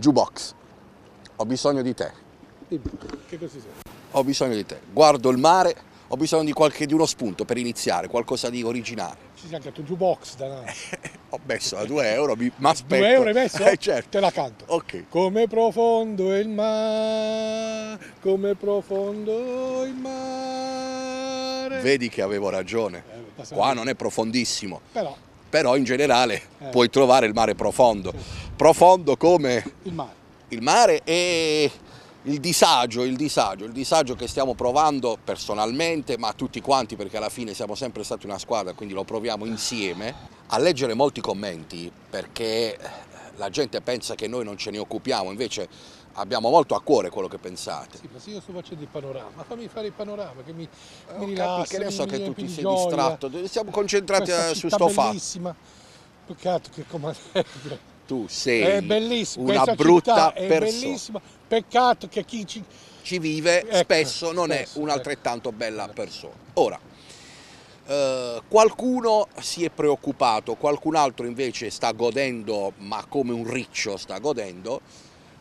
Jukebox, ho bisogno di te. Che così sei? Ho bisogno di te. Guardo il mare, ho bisogno di, qualche, di uno spunto per iniziare, qualcosa di originale. Ci sei anche tu jukebox da no? Ho messo a 2 euro, ma aspetto. 2 euro hai messo? Eh, certo. Te la canto. Ok. Come profondo il mare, come profondo il mare. Vedi che avevo ragione. Eh, Qua non è profondissimo. Però però in generale eh. puoi trovare il mare profondo, sì. profondo come il mare. il mare, e il disagio, il disagio, il disagio che stiamo provando personalmente, ma tutti quanti perché alla fine siamo sempre stati una squadra, quindi lo proviamo insieme, a leggere molti commenti perché la gente pensa che noi non ce ne occupiamo, invece abbiamo molto a cuore quello che pensate. Sì, ma se io sto facendo il panorama, fammi fare il panorama che mi, eh, mi rilassa, Che ne so che tu ti sei gioia, distratto, siamo concentrati eh, su sto fatto. Peccato che comandante. Tu sei è bellissima, una brutta è persona. Bellissima. Peccato che chi ci, ci vive ecco, spesso non spesso, è un'altrettanto ecco. bella persona. Ora, Uh, qualcuno si è preoccupato, qualcun altro invece sta godendo, ma come un riccio sta godendo,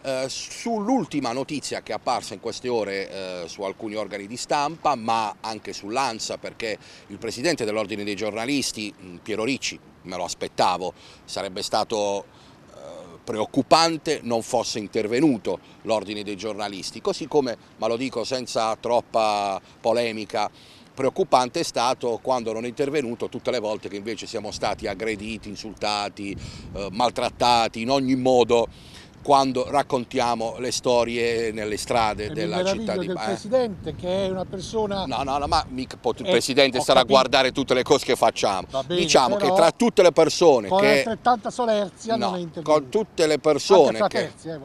eh, sull'ultima notizia che è apparsa in queste ore eh, su alcuni organi di stampa, ma anche sull'ANSA, perché il presidente dell'Ordine dei giornalisti, mm, Piero Ricci, me lo aspettavo, sarebbe stato eh, preoccupante non fosse intervenuto l'ordine dei giornalisti, così come, ma lo dico senza troppa polemica, preoccupante è stato quando non è intervenuto tutte le volte che invece siamo stati aggrediti, insultati, eh, maltrattati in ogni modo quando raccontiamo le storie nelle strade e della città di Bari. Il eh. Presidente che è una persona... No, no, no ma mica, il eh, Presidente starà capito. a guardare tutte le cose che facciamo. Bene, diciamo che tra tutte le persone con che... altrettanta solerzia no, non è Con tutte le persone che... eh,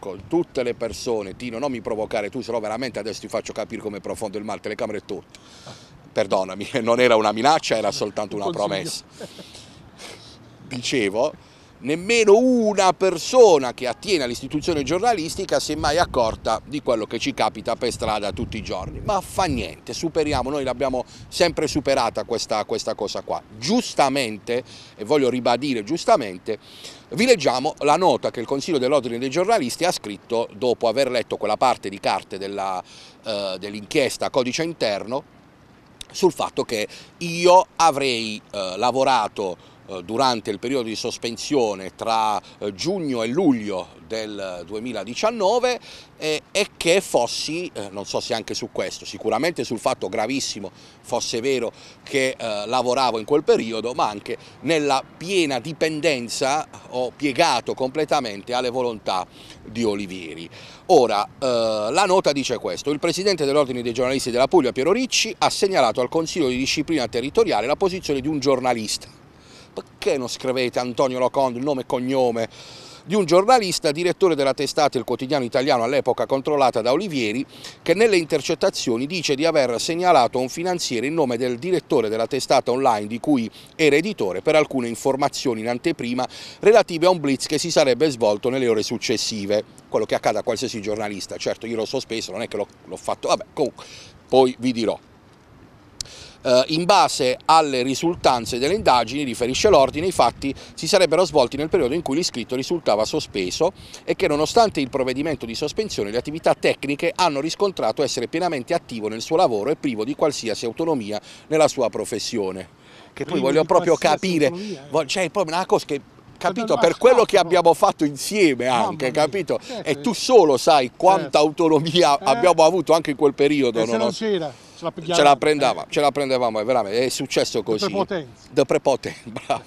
con tutte le persone, Tino non mi provocare tu, se no veramente adesso ti faccio capire come è profondo il mal, telecamere e tutto. Perdonami, non era una minaccia, era soltanto una promessa. Dicevo nemmeno una persona che attiene all'istituzione giornalistica si è mai accorta di quello che ci capita per strada tutti i giorni, ma fa niente, superiamo, noi l'abbiamo sempre superata questa, questa cosa qua. Giustamente, e voglio ribadire giustamente, vi leggiamo la nota che il Consiglio dell'Ordine dei giornalisti ha scritto dopo aver letto quella parte di carte eh, dell'inchiesta eh, dell Codice Interno sul fatto che io avrei eh, lavorato eh, durante il periodo di sospensione tra eh, giugno e luglio del 2019 eh, e, che fossi, non so se anche su questo, sicuramente sul fatto gravissimo fosse vero che lavoravo in quel periodo, ma anche nella piena dipendenza ho piegato completamente alle volontà di Olivieri. Ora, la nota dice questo, il presidente dell'Ordine dei giornalisti della Puglia, Piero Ricci, ha segnalato al Consiglio di disciplina territoriale la posizione di un giornalista perché non scrivete Antonio Locondo, il nome e cognome di un giornalista, direttore della testata Il Quotidiano Italiano all'epoca controllata da Olivieri, che nelle intercettazioni dice di aver segnalato a un finanziere in nome del direttore della testata online di cui era editore per alcune informazioni in anteprima relative a un blitz che si sarebbe svolto nelle ore successive. Quello che accade a qualsiasi giornalista, certo io l'ho sospeso, non è che l'ho fatto, vabbè comunque poi vi dirò eh, in base alle risultanze delle indagini, riferisce l'ordine, i fatti si sarebbero svolti nel periodo in cui l'iscritto risultava sospeso e che nonostante il provvedimento di sospensione le attività tecniche hanno riscontrato essere pienamente attivo nel suo lavoro e privo di qualsiasi autonomia nella sua professione. Che poi voglio proprio capire, c'è cioè, poi una cosa che capito? Per quello che abbiamo fatto insieme anche, capito? E certo. tu solo sai quanta certo. autonomia eh. abbiamo avuto anche in quel periodo. non c'era. Ce la, ce la prendevamo, eh. ce la prendevamo, veramente, è successo così. De prepotenza. De prepotenza, bravo.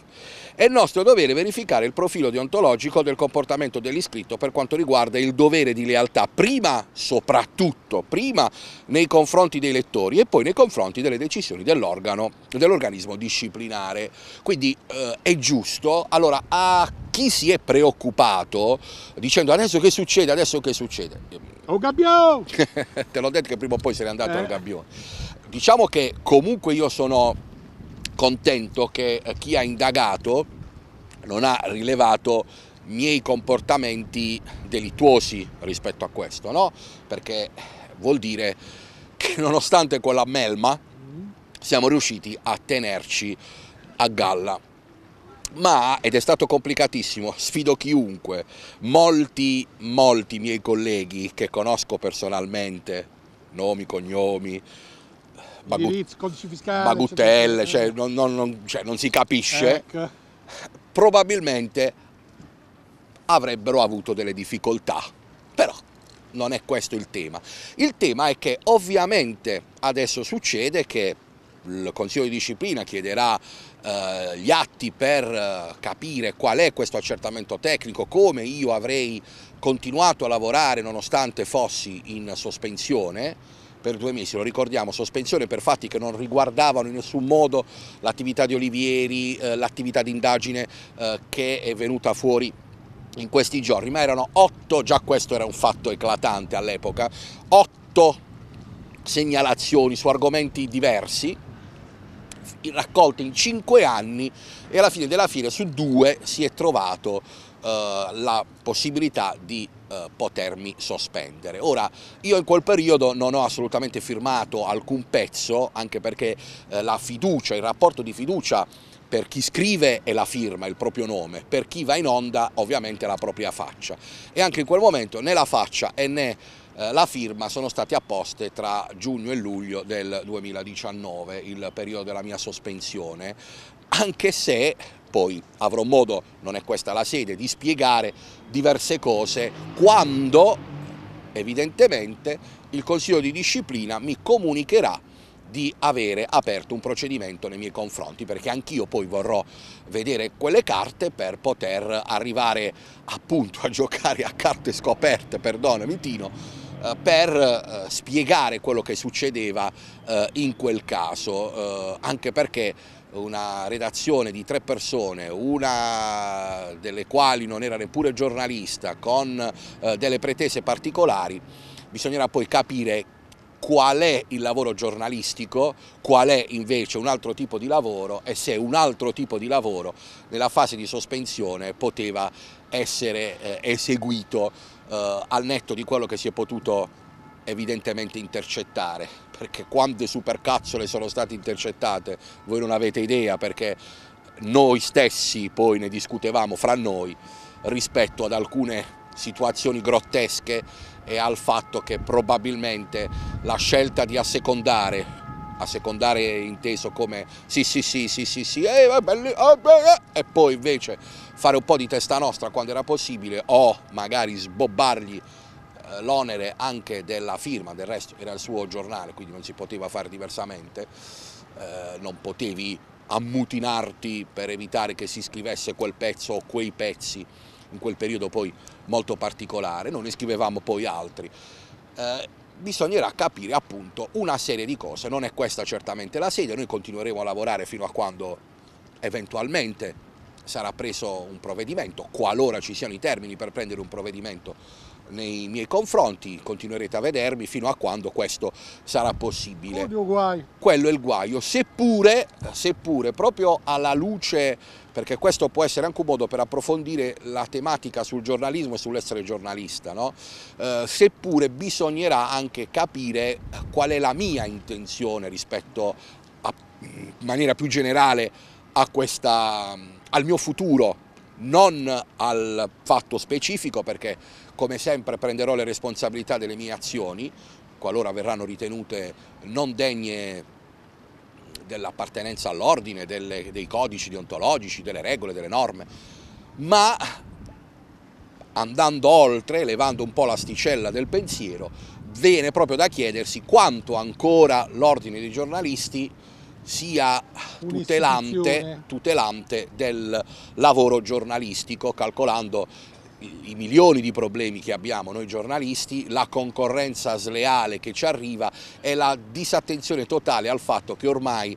È nostro dovere verificare il profilo deontologico del comportamento dell'iscritto per quanto riguarda il dovere di lealtà, prima soprattutto, prima nei confronti dei lettori e poi nei confronti delle decisioni dell'organo, dell'organismo disciplinare. Quindi eh, è giusto, allora a chi si è preoccupato dicendo adesso che succede, adesso che succede? Un Gabbione! Te l'ho detto che prima o poi se n'è andato eh. al Gabbione. Diciamo che comunque io sono contento che eh, chi ha indagato non ha rilevato miei comportamenti delittuosi rispetto a questo, no? Perché vuol dire che nonostante quella melma siamo riusciti a tenerci a galla. Ma, ed è stato complicatissimo, sfido chiunque, molti, molti miei colleghi che conosco personalmente, nomi, cognomi, bagu- codice fiscale, bagutelle, cioè, non, non, non, cioè, non, si capisce, ecco. probabilmente avrebbero avuto delle difficoltà, però non è questo il tema. Il tema è che ovviamente adesso succede che il Consiglio di Disciplina chiederà eh, gli atti per eh, capire qual è questo accertamento tecnico, come io avrei continuato a lavorare nonostante fossi in sospensione, per due mesi, lo ricordiamo, sospensione per fatti che non riguardavano in nessun modo l'attività di Olivieri, eh, l'attività di indagine eh, che è venuta fuori in questi giorni, ma erano otto, già questo era un fatto eclatante all'epoca, otto segnalazioni su argomenti diversi, raccolte in cinque anni e alla fine della fine su due si è trovato eh, la possibilità di eh, potermi sospendere. Ora, io in quel periodo non ho assolutamente firmato alcun pezzo, anche perché eh, la fiducia, il rapporto di fiducia per chi scrive è la firma, il proprio nome, per chi va in onda ovviamente la propria faccia. E anche in quel momento né la faccia e né la firma sono state apposte tra giugno e luglio del 2019, il periodo della mia sospensione, anche se poi avrò modo, non è questa la sede, di spiegare diverse cose quando evidentemente il Consiglio di disciplina mi comunicherà di avere aperto un procedimento nei miei confronti, perché anch'io poi vorrò vedere quelle carte per poter arrivare appunto a giocare a carte scoperte, perdonami Tino, eh, per eh, spiegare quello che succedeva eh, in quel caso, anche perché una redazione di tre persone, una delle quali non era neppure giornalista, con eh, delle pretese particolari, bisognerà poi capire qual è il lavoro giornalistico, qual è invece un altro tipo di lavoro e se un altro tipo di lavoro nella fase di sospensione poteva essere eh, eseguito eh, al netto di quello che si è potuto evidentemente intercettare perché quante supercazzole sono state intercettate voi non avete idea perché noi stessi poi ne discutevamo fra noi rispetto ad alcune situazioni grottesche e al fatto che probabilmente la scelta di assecondare, assecondare inteso come sì sì sì sì sì sì eh, belli, oh, e poi invece fare un po' di testa nostra quando era possibile o magari sbobbargli l'onere anche della firma, del resto era il suo giornale, quindi non si poteva fare diversamente, eh, non potevi ammutinarti per evitare che si scrivesse quel pezzo o quei pezzi in quel periodo poi molto particolare, non ne scrivevamo poi altri. Eh, bisognerà capire appunto una serie di cose, non è questa certamente la sede, noi continueremo a lavorare fino a quando eventualmente sarà preso un provvedimento, qualora ci siano i termini per prendere un provvedimento nei miei confronti, continuerete a vedermi fino a quando questo sarà possibile. guai. Quello è il guaio, seppure, seppure proprio alla luce, perché questo può essere anche un modo per approfondire la tematica sul giornalismo e sull'essere giornalista, no? eh, seppure bisognerà anche capire qual è la mia intenzione rispetto a, in maniera più generale questa, al mio futuro, non al fatto specifico perché come sempre prenderò le responsabilità delle mie azioni, qualora verranno ritenute non degne dell'appartenenza all'ordine, dei codici deontologici, delle regole, delle norme, ma andando oltre, levando un po' l'asticella del pensiero, viene proprio da chiedersi quanto ancora l'ordine dei giornalisti sia tutelante, tutelante del lavoro giornalistico, calcolando i milioni di problemi che abbiamo noi giornalisti, la concorrenza sleale che ci arriva e la disattenzione totale al fatto che ormai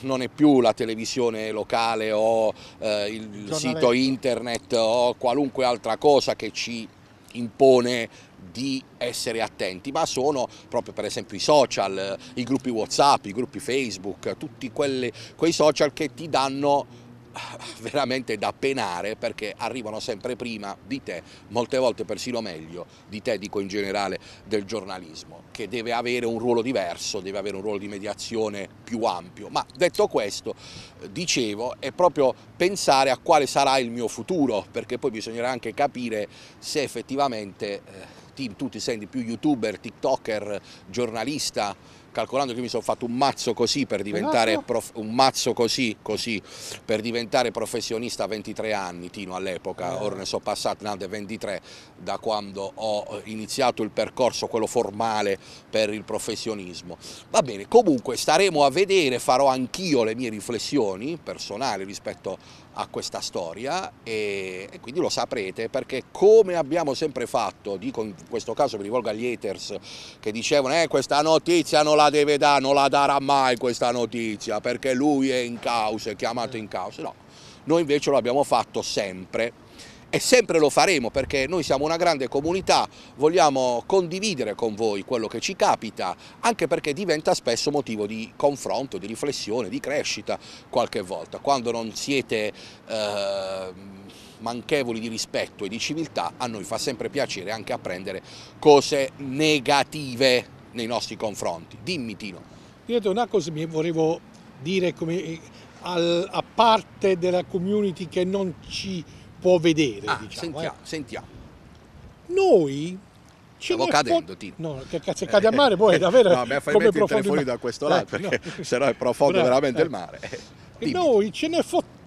non è più la televisione locale o eh, il sito internet o qualunque altra cosa che ci impone di essere attenti, ma sono proprio per esempio i social, i gruppi Whatsapp, i gruppi Facebook, tutti quelli, quei social che ti danno veramente da penare perché arrivano sempre prima di te, molte volte persino meglio di te, dico in generale, del giornalismo, che deve avere un ruolo diverso, deve avere un ruolo di mediazione più ampio. Ma detto questo, dicevo, è proprio pensare a quale sarà il mio futuro, perché poi bisognerà anche capire se effettivamente eh, tu ti senti più youtuber, tiktoker, giornalista, calcolando che mi sono fatto un mazzo così per diventare, esatto. prof, mazzo così, così, per diventare professionista a 23 anni, Tino all'epoca, eh. ora ne sono passati no, 23 da quando ho iniziato il percorso, quello formale per il professionismo. Va bene, comunque staremo a vedere, farò anch'io le mie riflessioni personali rispetto a questa storia e, e, quindi lo saprete perché come abbiamo sempre fatto, dico in questo caso mi rivolgo agli haters che dicevano eh, questa notizia non la la deve dare, non la darà mai questa notizia perché lui è in causa, è chiamato in causa. No, noi invece lo abbiamo fatto sempre e sempre lo faremo perché noi siamo una grande comunità, vogliamo condividere con voi quello che ci capita, anche perché diventa spesso motivo di confronto, di riflessione, di crescita qualche volta, quando non siete eh, manchevoli di rispetto e di civiltà, a noi fa sempre piacere anche apprendere cose negative nei nostri confronti. Dimmi Tino. Io una cosa mi volevo dire come, eh, al, a parte della community che non ci può vedere. Ah, diciamo, sentiamo, eh. sentiamo. Noi Stavo cadendo, Tino. No, che cazzo, cade a mare poi è davvero No, mi fai mettere i telefoni da questo lato, eh, perché no. sennò è profondo Bravo, veramente eh. il mare. E noi ce ne fottiamo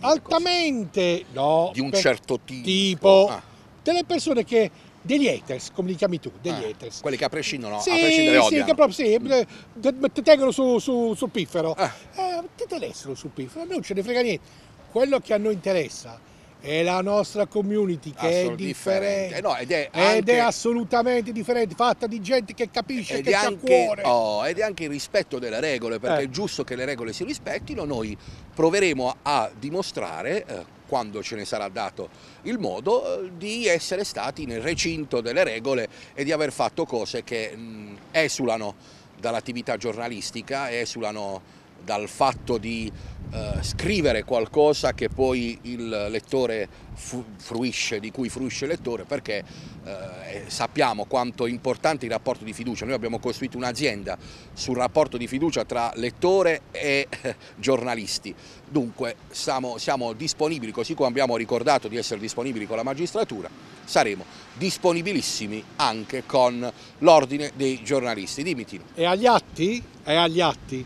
altamente no, di un certo tipo, tipo ah. delle persone che degli haters, come li chiami tu, degli ah, haters. Quelli che a prescindere, no, sì, a prescindere odiano. Sì, che proprio sì, eh, ti tengono su, su, sul piffero. Ah. Eh, ti tenessero sul piffero, a noi non ce ne frega niente. Quello che a noi interessa è la nostra community che è differente, no, ed, è anche, ed, è assolutamente differente, fatta di gente che capisce, ed che ha cuore. Oh, ed è anche il rispetto delle regole, perché eh. è giusto che le regole si rispettino, noi proveremo a dimostrare, eh, quando ce ne sarà dato il modo, eh, di essere stati nel recinto delle regole e di aver fatto cose che mh, mm, esulano dall'attività giornalistica, esulano dal fatto di eh, scrivere qualcosa che poi il lettore fruisce, di cui fruisce il lettore, perché eh, eh sappiamo quanto è importante il rapporto di fiducia. Noi abbiamo costruito un'azienda sul rapporto di fiducia tra lettore e eh, giornalisti. Dunque siamo, siamo disponibili, così come abbiamo ricordato di essere disponibili con la magistratura, saremo disponibilissimi anche con l'ordine dei giornalisti. Dimitino. E agli atti? È agli atti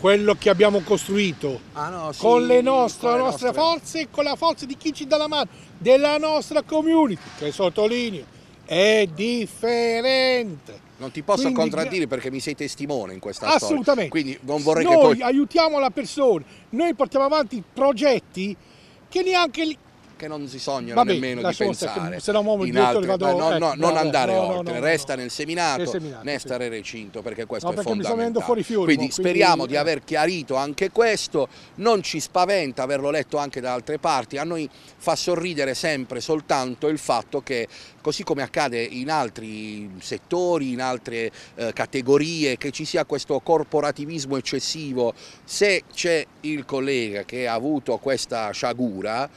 quello che abbiamo costruito ah no, sì, con le nostre, con le nostre, nostre forze e con la forza di chi ci dà la mano, della nostra community, che sottolineo, è differente. Non ti posso Quindi, contraddire perché mi sei testimone in questa assolutamente. storia. Assolutamente. Quindi non vorrei noi che poi... aiutiamo la persona, noi portiamo avanti progetti che neanche che non si sognano Vabbè, nemmeno di pensare se no muovo il altre, vado, no, no, eh, non andare no, oltre, no, resta nel seminato, seminato né stare recinto perché questo perché è fondamentale. Fuori fiori, quindi mo, speriamo quindi... di eh. aver chiarito anche questo, non ci spaventa averlo letto anche da altre parti, a noi fa sorridere sempre soltanto il fatto che così come accade in altri settori, in altre eh, categorie, che ci sia questo corporativismo eccessivo, se c'è il collega che ha avuto questa sciagura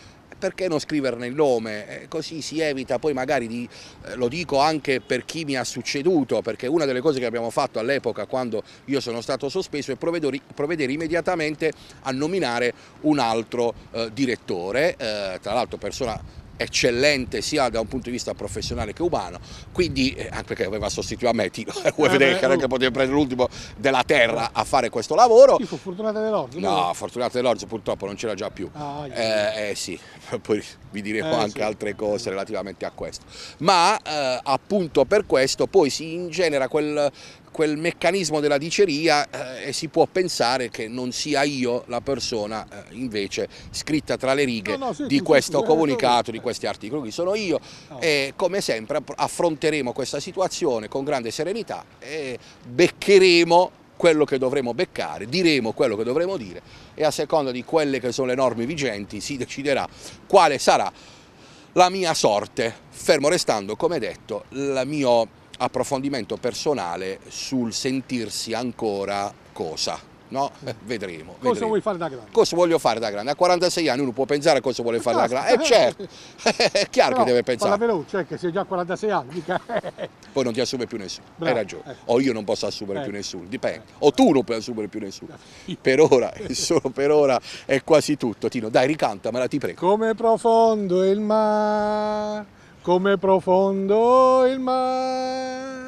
perché non scriverne il nome? Eh, così si evita poi magari di, eh, lo dico anche per chi mi ha succeduto, perché una delle cose che abbiamo fatto all'epoca quando io sono stato sospeso è provvedere, immediatamente a nominare un altro eh, direttore, eh, tra l'altro persona eccellente sia da un punto di vista professionale che umano, quindi eh, anche perché aveva sostituito a me, Tino, vuoi eh, vedere che oh. anche poteva prendere l'ultimo della terra a fare questo lavoro. Sì, fu Fortunata dell'Orzo. No, Fortunata dell'Orzo purtroppo non c'era già più. Ah, eh, eh, sì, poi vi diremo eh, anche sì. altre cose relativamente a questo. Ma eh, appunto per questo poi si ingenera quel quel meccanismo della diceria eh, e si può pensare che non sia io la persona eh, invece scritta tra le righe no, no, sì, di tu, questo tu, eh, comunicato, tu, di questi articoli. Qui sono io no. e come sempre affronteremo questa situazione con grande serenità e beccheremo quello che dovremo beccare, diremo quello che dovremo dire e a seconda di quelle che sono le norme vigenti si deciderà quale sarà la mia sorte, fermo restando, come detto, il mio approfondimento personale sul sentirsi ancora cosa. No? Eh, vedremo, vedremo, Cosa vuoi fare da grande? Cosa voglio fare da grande? A 46 anni uno può pensare a cosa vuole fare da grande. Eh certo, è chiaro Però, che deve pensare. Ma veloce, cioè che sei già a 46 anni. Poi non ti assume più nessuno, Bravo, hai ragione. Eh. O io non posso assumere eh. più nessuno, dipende. O tu non puoi assumere più nessuno. Per ora, solo per ora è quasi tutto. Tino, dai ricantamela, ti prego. Come profondo il mare come profondo il mare.